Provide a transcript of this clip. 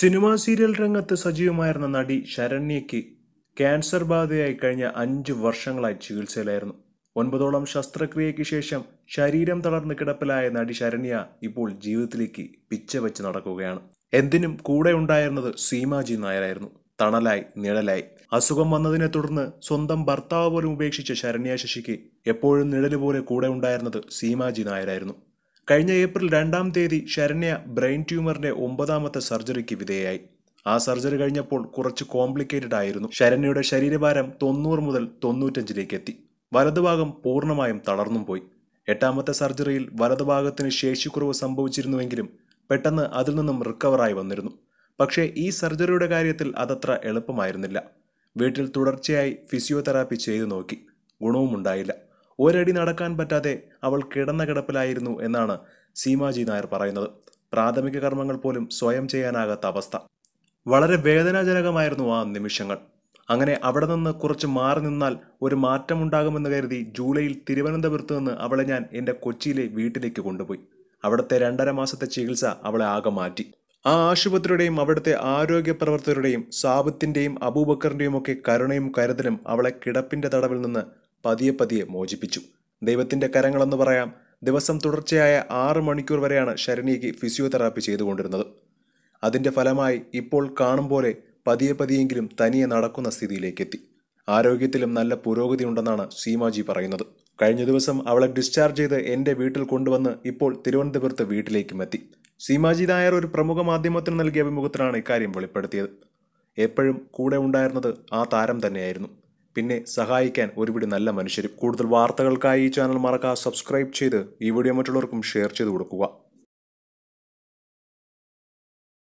cinema serial രംഗത്ത് സജീവമായിരുന്ന നടി ശരണ്യയ്ക്ക് cancer ബാധയായി കഴിഞ്ഞ അഞ്ച് വർഷങ്ങളായി ചികിത്സയിലായിരുന്നു ഒൻപതോളം ശസ്ത്രക്രിയയ്ക്ക് ശേഷം ശരീരം തളർന്ന് കിടപ്പിലായ നടി ശരണ്യ ഇപ്പോൾ ജീവിതത്തിലേക്ക് പിച്ച വെച്ച് നടക്കുകയാണ് എന്തിനും കൂടെ ഉണ്ടായിരുന്നത് സീമാജി നായരായിരുന്നു തണലായി നിഴലായി അസുഖം വന്നതിനെ തുടർന്ന് സ്വന്തം ഭർത്താവ് പോലും ഉപേക്ഷിച്ച ശരണ്യ ശശിക്ക് എപ്പോഴും നിഴല് പോലെ കൂടെ ഉണ്ടായിരുന്നത് സീമാജി നായരായിരുന്നു കഴിഞ്ഞ ഏപ്രിൽ രണ്ടാം തീയതി ശരണ്യ ബ്രെയിൻ ട്യൂമറിന്റെ ഒമ്പതാമത്തെ സർജറിക്ക് വിധേയായി ആ സർജറി കഴിഞ്ഞപ്പോൾ കുറച്ച് കോംപ്ലിക്കേറ്റഡ് ആയിരുന്നു ശരണ്യയുടെ ശരീരഭാരം തൊണ്ണൂറ് മുതൽ തൊണ്ണൂറ്റഞ്ചിലേക്ക് എത്തി വലതുഭാഗം പൂർണ്ണമായും തളർന്നും പോയി എട്ടാമത്തെ സർജറിയിൽ വലതുഭാഗത്തിന് ശേഷിക്കുറവ് സംഭവിച്ചിരുന്നുവെങ്കിലും പെട്ടെന്ന് അതിൽ നിന്നും റിക്കവറായി വന്നിരുന്നു പക്ഷേ ഈ സർജറിയുടെ കാര്യത്തിൽ അതത്ര എളുപ്പമായിരുന്നില്ല വീട്ടിൽ തുടർച്ചയായി ഫിസിയോതെറാപ്പി ചെയ്തു നോക്കി ഗുണവുമുണ്ടായില്ല ഒരടി നടക്കാൻ പറ്റാതെ അവൾ കിടന്ന കിടപ്പിലായിരുന്നു എന്നാണ് സീമാജി നായർ പറയുന്നത് പ്രാഥമിക കർമ്മങ്ങൾ പോലും സ്വയം ചെയ്യാനാകാത്ത അവസ്ഥ വളരെ വേദനാജനകമായിരുന്നു ആ നിമിഷങ്ങൾ അങ്ങനെ അവിടെ നിന്ന് കുറച്ച് മാറി നിന്നാൽ ഒരു മാറ്റമുണ്ടാകുമെന്ന് കരുതി ജൂലൈയിൽ തിരുവനന്തപുരത്ത് നിന്ന് അവളെ ഞാൻ എൻ്റെ കൊച്ചിയിലെ വീട്ടിലേക്ക് കൊണ്ടുപോയി അവിടുത്തെ രണ്ടര മാസത്തെ ചികിത്സ അവളെ ആകെ മാറ്റി ആ ആശുപത്രിയുടെയും അവിടുത്തെ ആരോഗ്യ പ്രവർത്തകരുടെയും സാബത്തിൻ്റെയും അബൂബക്കറിൻ്റെയും ഒക്കെ കരുണയും കരുതലും അവളെ കിടപ്പിൻ്റെ തടവിൽ നിന്ന് പതിയെ പതിയെ മോചിപ്പിച്ചു ദൈവത്തിൻ്റെ കരങ്ങളെന്ന് പറയാം ദിവസം തുടർച്ചയായ ആറ് മണിക്കൂർ വരെയാണ് ശരണിക്ക് ഫിസിയോതെറാപ്പി ചെയ്തുകൊണ്ടിരുന്നത് അതിൻ്റെ ഫലമായി ഇപ്പോൾ കാണും പോലെ പതിയെ പതിയെങ്കിലും തനിയെ നടക്കുന്ന സ്ഥിതിയിലേക്കെത്തി ആരോഗ്യത്തിലും നല്ല പുരോഗതി ഉണ്ടെന്നാണ് സീമാജി പറയുന്നത് കഴിഞ്ഞ ദിവസം അവളെ ഡിസ്ചാർജ് ചെയ്ത് എൻ്റെ വീട്ടിൽ കൊണ്ടുവന്ന് ഇപ്പോൾ തിരുവനന്തപുരത്ത് വീട്ടിലേക്കും എത്തി സീമാജി നായർ ഒരു പ്രമുഖ മാധ്യമത്തിന് നൽകിയ അഭിമുഖത്തിലാണ് ഇക്കാര്യം വെളിപ്പെടുത്തിയത് എപ്പോഴും കൂടെ ഉണ്ടായിരുന്നത് ആ താരം തന്നെയായിരുന്നു പിന്നെ സഹായിക്കാൻ ഒരുപിടി നല്ല മനുഷ്യരും കൂടുതൽ വാർത്തകൾക്കായി ഈ ചാനൽ മറക്കാതെ സബ്സ്ക്രൈബ് ചെയ്ത് ഈ വീഡിയോ മറ്റുള്ളവർക്കും ഷെയർ ചെയ്ത് കൊടുക്കുക